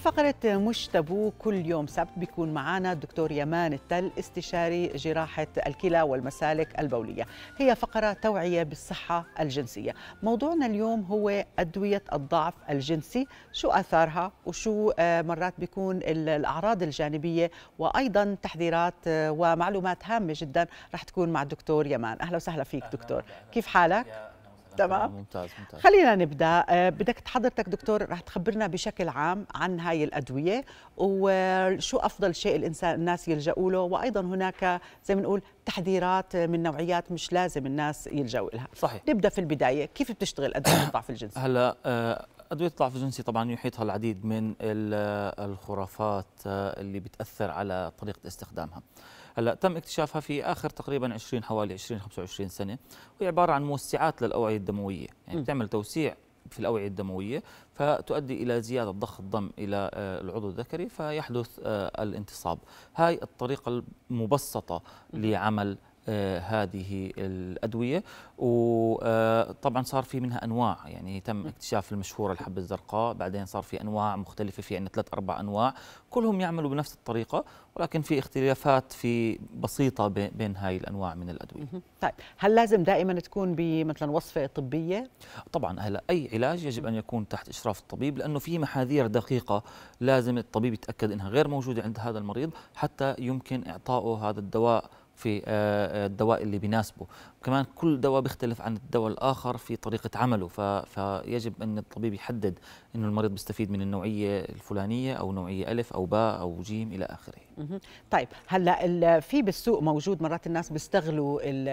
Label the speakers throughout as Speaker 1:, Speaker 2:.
Speaker 1: في فقرة مش تابو كل يوم سبت بيكون معنا الدكتور يمان التل استشاري جراحة الكلى والمسالك البولية هي فقرة توعية بالصحة الجنسية موضوعنا اليوم هو أدوية الضعف الجنسي شو أثارها وشو آه، مرات بيكون الأعراض الجانبية وأيضا تحذيرات آه، ومعلومات هامة جدا رح تكون مع الدكتور يمان أهلا وسهلا فيك دكتور كيف حالك؟ تمام ممتاز ممتاز خلينا نبدا آه، بدك حضرتك دكتور رح تخبرنا بشكل عام عن هاي الادويه وشو افضل شيء الانسان الناس يلجؤوا له وايضا هناك زي ما نقول تحذيرات من نوعيات مش لازم الناس يلجؤوا لها صحيح نبدا في البدايه كيف بتشتغل ادويه الضعف الجنسي
Speaker 2: هلا آه، أدوية الضعف الجنسي طبعا يحيطها العديد من الخرافات آه، اللي بتأثر على طريقة استخدامها هلا تم اكتشافها في آخر تقريبا 20 حوالي 20 25 سنة وهي عبارة عن موسعات للأوعية الدموية يعني بتعمل توسيع في الأوعية الدموية فتؤدي إلى زيادة ضخ الدم إلى آه، العضو الذكري فيحدث آه، الانتصاب هاي الطريقة المبسطة لعمل آه، هذه الادويه وطبعا آه، صار في منها انواع يعني تم اكتشاف المشهوره الحبه الزرقاء بعدين صار في انواع مختلفه في عندنا ثلاث اربع انواع كلهم يعملوا بنفس الطريقه ولكن في اختلافات في بسيطه بين هاي الانواع من الادويه طيب هل لازم
Speaker 1: دائما تكون بمثلا وصفه طبيه
Speaker 2: طبعا هلا اي علاج يجب ان يكون تحت اشراف الطبيب لانه في محاذير دقيقه لازم الطبيب يتاكد انها غير موجوده عند هذا المريض حتى يمكن اعطائه هذا الدواء في آه، آه، الدواء اللي بيناسبه كمان كل دواء بيختلف عن الدواء الآخر في طريقة عمله ف... فيجب أن الطبيب يحدد أنه المريض بيستفيد من النوعية الفلانية أو نوعية ألف أو باء أو جيم إلى آخره
Speaker 1: طيب هلأ في بالسوق موجود مرات الناس بيستغلوا ال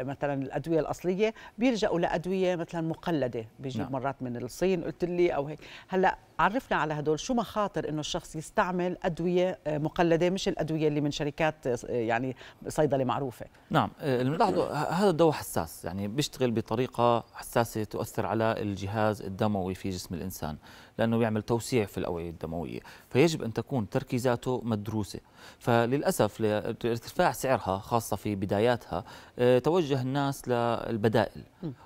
Speaker 1: ال مثلا الأدوية الأصلية بيلجأوا لأدوية مثلا مقلدة بيجيب نعم. مرات من الصين قلت لي أو هيك هلأ عرفنا على هدول شو مخاطر انه الشخص يستعمل ادويه مقلده مش الادويه اللي من شركات يعني صيدله معروفه
Speaker 2: نعم آه، الملاحظه هذا الدواء حساس يعني بيشتغل بطريقة حساسة تؤثر على الجهاز الدموي في جسم الإنسان لانه بيعمل توسيع في الاوعيه الدمويه فيجب ان تكون تركيزاته مدروسه فللاسف لارتفاع سعرها خاصه في بداياتها آه، توجه الناس للبدائل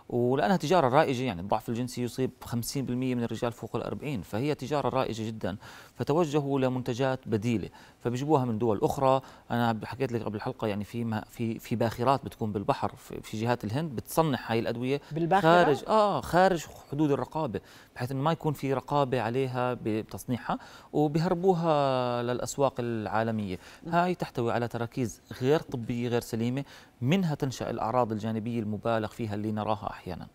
Speaker 2: ولانها تجاره رائجه يعني الضعف الجنسي يصيب 50% من الرجال فوق ال40 فهي تجاره رائجه جدا فتوجهوا لمنتجات بديله فبيجيبوها من دول اخرى انا حكيت لك قبل الحلقه يعني في في في باخرات بتكون بالبحر في جهات الهند بتصنع هاي الادويه بالباخرة؟ خارج اه خارج حدود الرقابه بحيث انه ما يكون في رقابه رقابة عليها بتصنيعها وبهربوها للأسواق العالمية هاي تحتوي على تراكيز غير طبية غير سليمة منها تنشأ الأعراض الجانبية المبالغ فيها اللي نراها أحياناً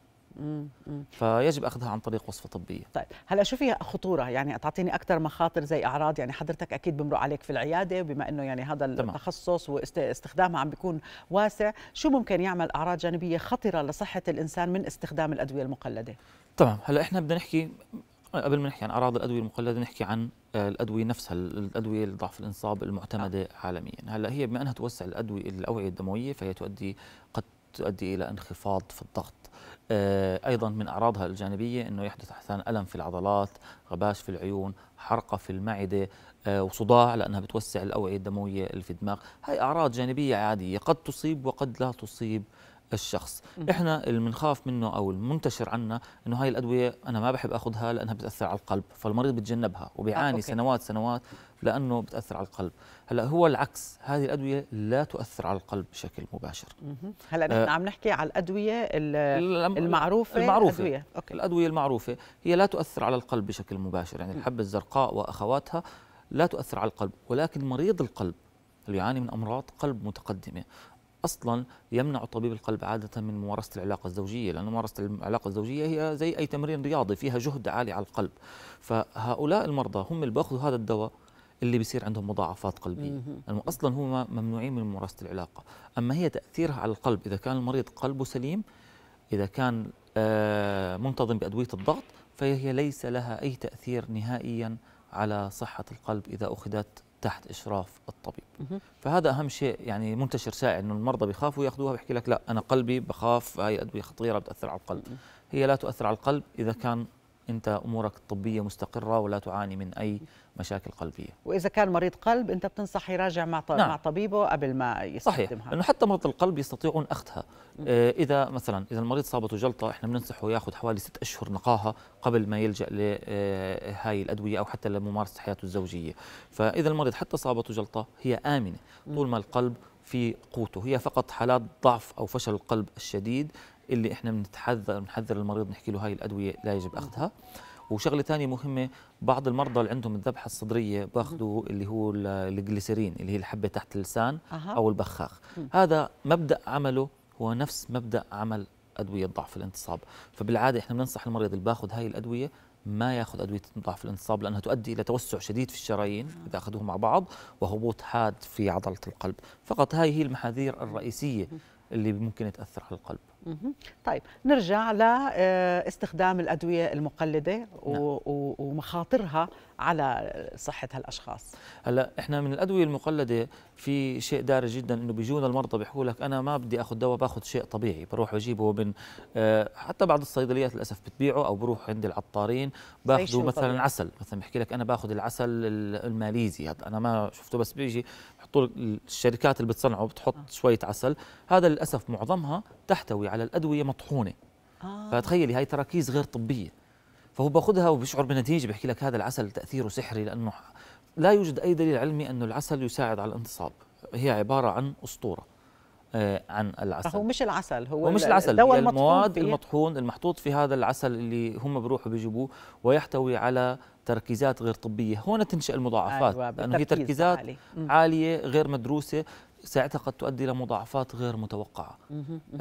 Speaker 2: فيجب اخذها عن طريق وصفه طبيه
Speaker 1: طيب هلا شو فيها خطوره يعني تعطيني اكثر مخاطر زي اعراض يعني حضرتك اكيد بمرق عليك في العياده بما انه يعني هذا التخصص واستخدامها عم بيكون واسع شو ممكن يعمل اعراض جانبيه خطره لصحه الانسان من استخدام الادويه المقلده تمام هلا احنا بدنا نحكي
Speaker 2: آه، قبل ما نحكي عن اعراض الادويه المقلده نحكي عن آه، الادويه نفسها الادويه لضعف الانصاب المعتمده آه. عالميا هلا هي بما انها توسع الادويه الاوعيه الدمويه فهي تؤدي قد تؤدي الى انخفاض في الضغط آه، ايضا من اعراضها الجانبيه انه يحدث احيانا الم في العضلات غباش في العيون حرقه في المعده وصداع لانها بتوسع الاوعيه الدمويه اللي في الدماغ هاي اعراض جانبيه عاديه قد تصيب وقد لا تصيب الشخص احنا اللي بنخاف منه او المنتشر عنا انه هاي الادويه انا ما بحب اخذها لانها بتاثر على القلب فالمريض بتجنبها وبيعاني آه، سنوات سنوات لانه بتاثر على القلب هلا هو العكس هذه الادويه لا تؤثر على القلب بشكل مباشر
Speaker 1: هلا نحن آه عم نحكي على الادويه المعروفه المعروفه الأدوية.
Speaker 2: أوكي. الادويه المعروفه هي لا تؤثر على القلب بشكل مباشر يعني الحبه الزرقاء واخواتها لا تؤثر على القلب ولكن مريض القلب اللي يعاني من امراض قلب متقدمه اصلا يمنع طبيب القلب عاده من ممارسه العلاقه الزوجيه لان ممارسه العلاقه الزوجيه هي زي اي تمرين رياضي فيها جهد عالي على القلب فهؤلاء المرضى هم اللي بياخذوا هذا الدواء اللي بيصير عندهم مضاعفات قلبيه لانه اصلا هم ممنوعين من ممارسه العلاقه اما هي تاثيرها على القلب اذا كان المريض قلبه سليم اذا كان آه، منتظم بادويه الضغط فهي ليس لها اي تاثير نهائيا على صحه القلب اذا اخذت تحت اشراف الطبيب فهذا اهم شيء يعني منتشر شائع انه المرضى بيخافوا ياخذوها بيحكي لك لا انا قلبي بخاف هاي ادويه خطيره بتاثر على القلب هي لا تؤثر على القلب اذا كان انت امورك الطبيه مستقره ولا تعاني من اي مشاكل قلبيه
Speaker 1: واذا كان مريض قلب انت بتنصح يراجع مع نعم. مع طبيبه قبل ما يستخدمها صحيح لانه
Speaker 2: حتى مرضى القلب يستطيعون اخذها آه اذا مثلا اذا المريض صابته جلطه احنا بننصحه ياخذ حوالي ست اشهر نقاهه قبل ما يلجا لهاي آه، الادويه او حتى لممارسه حياته الزوجيه فاذا المريض حتى صابته جلطه هي امنه طول ما القلب في قوته هي فقط حالات ضعف أو فشل القلب الشديد اللي احنا بنتحذر بنحذر المريض نحكي له هاي الادويه لا يجب اخذها وشغله ثانيه مهمه بعض المرضى اللي عندهم الذبحه الصدريه باخذوا اللي هو الجليسرين اللي هي الحبه تحت اللسان او البخاخ هذا مبدا عمله هو نفس مبدا عمل ادويه ضعف الانتصاب فبالعاده احنا بننصح المريض اللي باخذ هاي الادويه ما ياخذ ادويه ضعف الانتصاب لانها تؤدي الى توسع شديد في الشرايين اذا اخذوه مع بعض وهبوط حاد في عضله القلب فقط هاي هي المحاذير الرئيسيه اللي ممكن تاثر على القلب
Speaker 1: طيب نرجع لاستخدام آه، الادويه المقلده نعم. ومخاطرها على صحه هالاشخاص
Speaker 2: هلا احنا من الادويه المقلده في شيء دارج جدا انه بيجونا المرضى بيحكوا لك انا ما بدي اخذ دواء باخذ شيء طبيعي بروح بجيبه من آه، حتى بعض الصيدليات للاسف بتبيعه او بروح عند العطارين باخذه مثلا طبيعي. عسل مثلا بحكي لك انا باخذ العسل الماليزي هذا انا ما شفته بس بيجي بيحطوا الشركات اللي بتصنعه بتحط آه. شويه عسل هذا للاسف معظمها تحتوي على الادويه مطحونه آه. فتخيلي هاي تراكيز غير طبيه فهو باخذها وبيشعر بنتيجه بيحكي لك هذا العسل تاثيره سحري لانه لا يوجد اي دليل علمي انه العسل يساعد على الانتصاب هي عباره عن اسطوره آه، عن العسل هو
Speaker 1: مش العسل هو, هو مش العسل المطحون المواد
Speaker 2: المطحون المحطوط في هذا العسل اللي هم بروحوا بيجيبوه ويحتوي على تركيزات غير طبية هون تنشأ المضاعفات أيوة لأنه هي تركيزات عالي. عالية غير مدروسة ساعتها قد تؤدي لمضاعفات غير متوقعه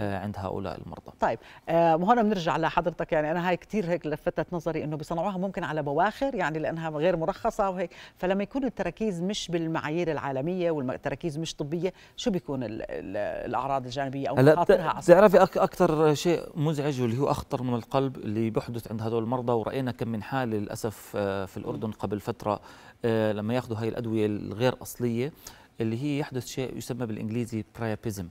Speaker 2: آه، عند هؤلاء المرضى.
Speaker 1: طيب آه، وهنا بنرجع لحضرتك يعني انا هاي كثير هيك لفتت نظري انه بيصنعوها ممكن على بواخر يعني لانها غير مرخصه وهيك فلما يكون التراكيز مش بالمعايير العالميه والتراكيز مش طبيه شو بيكون الاعراض الجانبيه او مخاطرها بتعرفي
Speaker 2: اكثر شيء مزعج واللي هو اخطر من القلب اللي بيحدث عند هذول المرضى وراينا كم من حاله للاسف آه، في الاردن قبل فتره لما ياخذوا هاي الادويه الغير اصليه اللي هي يحدث شيء يسمى بالانجليزي برايابيزم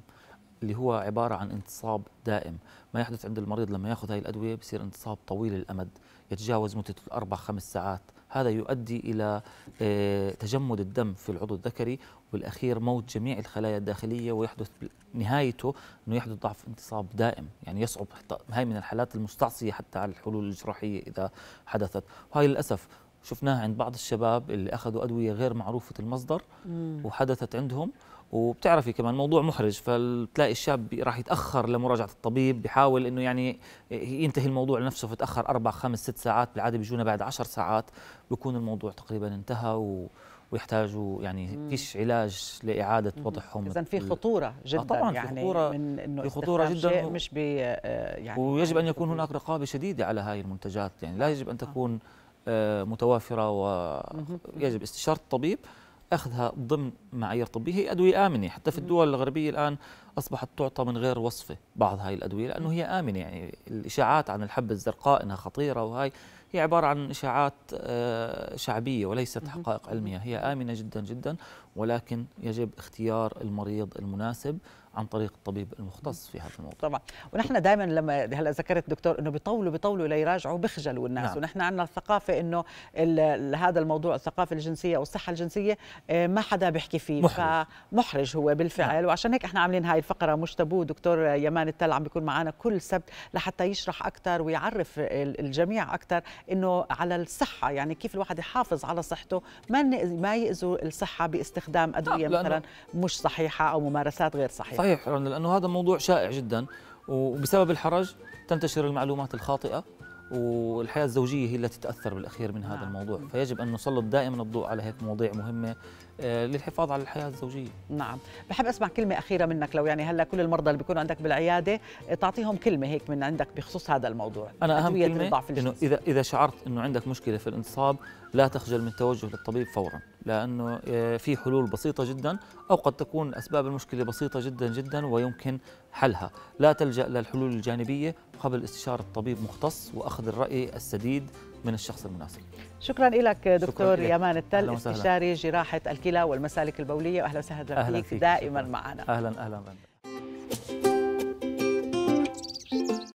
Speaker 2: اللي هو عبارة عن انتصاب دائم ما يحدث عند المريض لما يأخذ هذه الأدوية بصير انتصاب طويل الأمد يتجاوز مدة الأربع خمس ساعات هذا يؤدي إلى آه، تجمد الدم في العضو الذكري والأخير موت جميع الخلايا الداخلية ويحدث نهايته أنه يحدث ضعف انتصاب دائم يعني يصعب هاي من الحالات المستعصية حتى على الحلول الجراحية إذا حدثت وهي للأسف شفناها عند بعض الشباب اللي اخذوا ادويه غير معروفه المصدر مم. وحدثت عندهم وبتعرفي كمان موضوع محرج فبتلاقي الشاب راح يتاخر لمراجعه الطبيب بحاول انه يعني ينتهي الموضوع لنفسه فتاخر اربع خمس ست ساعات بالعاده بيجونا بعد عشر ساعات بكون الموضوع تقريبا انتهى و ويحتاجوا يعني فيش علاج لاعاده وضعهم اذا في خطوره آه، جدا آه طبعا يعني خطورة من انه في خطوره جدا شيء
Speaker 1: مش بي آه، يعني ويجب
Speaker 2: ان يكون هناك رقابه شديده على هاي المنتجات يعني لا يجب ان آه. تكون آه. آه، متوافره ويجب استشاره الطبيب اخذها ضمن معايير طبيه هي ادويه امنه حتى في الدول الغربيه الان اصبحت تعطى من غير وصفه بعض هاي الادويه لانه هي امنه يعني الاشاعات عن الحبه الزرقاء انها خطيره وهي هي عباره عن اشاعات آه، شعبيه وليست حقائق علميه هي امنه جدا جدا ولكن يجب اختيار المريض المناسب عن طريق الطبيب المختص في هذا الموضوع طبعا
Speaker 1: ونحن دائما لما هلا ذكرت دكتور انه بيطولوا بيطولوا ليراجعوا بخجلوا الناس نعم. ونحن عندنا الثقافه انه هذا الموضوع الثقافه الجنسيه والصحه الجنسيه آه، ما حدا بيحكي فيه محرج, فمحرج هو بالفعل نعم. وعشان هيك احنا عاملين هاي الفقره مش مجتبو دكتور يمان التل عم بيكون معنا كل سبت لحتى يشرح اكثر ويعرف الجميع اكثر انه على الصحه يعني كيف الواحد يحافظ على صحته ما ما ياذوا الصحه باستخدام ادويه مثلا مش صحيحه او ممارسات غير صحيحه صحيح
Speaker 2: لانه هذا موضوع شائع جدا وبسبب الحرج تنتشر المعلومات الخاطئه والحياه الزوجيه هي التي تتاثر بالاخير من هذا نعم. الموضوع فيجب ان نسلط دائما الضوء على هيك مواضيع مهمه آه، للحفاظ على
Speaker 1: الحياه الزوجيه نعم بحب اسمع كلمه اخيره منك لو يعني هلا كل المرضى اللي بيكونوا عندك بالعياده آه، تعطيهم كلمه هيك من عندك بخصوص هذا الموضوع انا اهم كلمه انه
Speaker 2: اذا اذا شعرت انه عندك مشكله في الانتصاب لا تخجل من التوجه للطبيب فورا لانه آه، في حلول بسيطه جدا او قد تكون اسباب المشكله بسيطه جدا جدا ويمكن حلها لا تلجأ للحلول الجانبية قبل استشارة طبيب مختص وأخذ الرأي السديد من الشخص المناسب
Speaker 1: شكرا لك دكتور شكرا يمان التل استشاري جراحة الكلى والمسالك البولية وأهلا وسهلا فيك, دائما معنا أهلا
Speaker 2: أهلا بك.